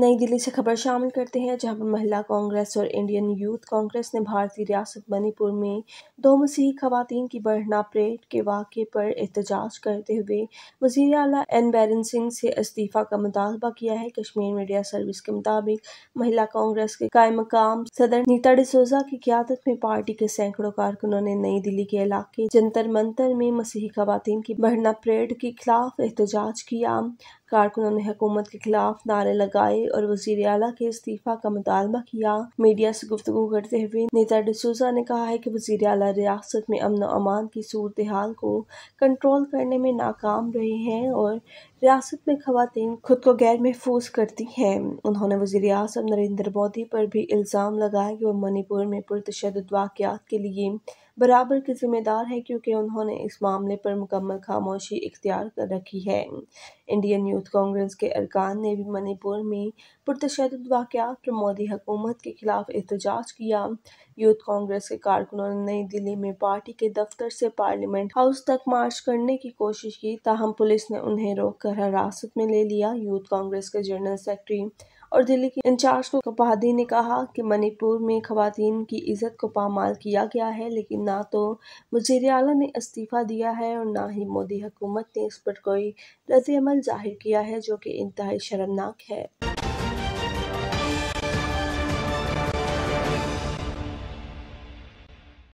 नई दिल्ली से खबर शामिल करते हैं जहां पर महिला कांग्रेस और इंडियन यूथ कांग्रेस ने भारतीय रियासत मणिपुर में दो मसीह खातन की बढ़ना परेड के वाक़े पर एहतजाज करते हुए वजी अला एन बैरन सिंह से इस्तीफ़ा का मुतालबा किया है कश्मीर मीडिया सर्विस के मुताबिक महिला कांग्रेस के कायम मकाम सदर नीता डिसोजा की क्यादत में पार्टी के सैकड़ों कारकुनों ने नई दिल्ली के इलाके जंतर मंतर में मसीही खातन की बढ़ना परेड के खिलाफ एहतजाज किया कारकुनों ने हुकूमत के खिलाफ नारे लगाए और वजीर अला के इस्तीफा का मुतालबा किया मीडिया से गुफ्तु करते हुए नेता डिसूजा ने कहा है कि वजीर अला रियासत में अमन अमान की सूरत हाल को कंट्रोल करने में नाकाम रहे हैं और रियासत में खातन खुद को गैर महफूज करती हैं उन्होंने वजीर अजम नरेंद्र मोदी पर भी इल्ज़ाम लगाया कि वह मणिपुर में पुरतद वाक़ात के लिए बराबर के ज़िम्मेदार है क्योंकि उन्होंने इस मामले पर मुकम्मल खामोशी इख्तियार कर रखी है इंडियन यूथ कांग्रेस के अरकान ने भी मणिपुर में पुरतद वाक़ात पर मोदी हुकूमत के खिलाफ एहतजाज किया यूथ कांग्रेस के कारकुनों ने नई दिल्ली में पार्टी के दफ्तर से पार्लियामेंट हाउस तक मार्च करने की कोशिश की ताहम पुलिस ने उन्हें रोककर हिरासत में ले लिया यूथ कांग्रेस के जनरल सेक्रेटरी और दिल्ली के इंचार्ज को कपाधी ने कहा कि मणिपुर में खातन की इज्जत को पामाल किया गया है लेकिन ना तो वजीर अला ने इस्तीफ़ा दिया है और ना ही मोदी हुकूमत ने इस पर कोई रद्द अमल जाहिर किया है जो कि इंतहाई शर्मनाक है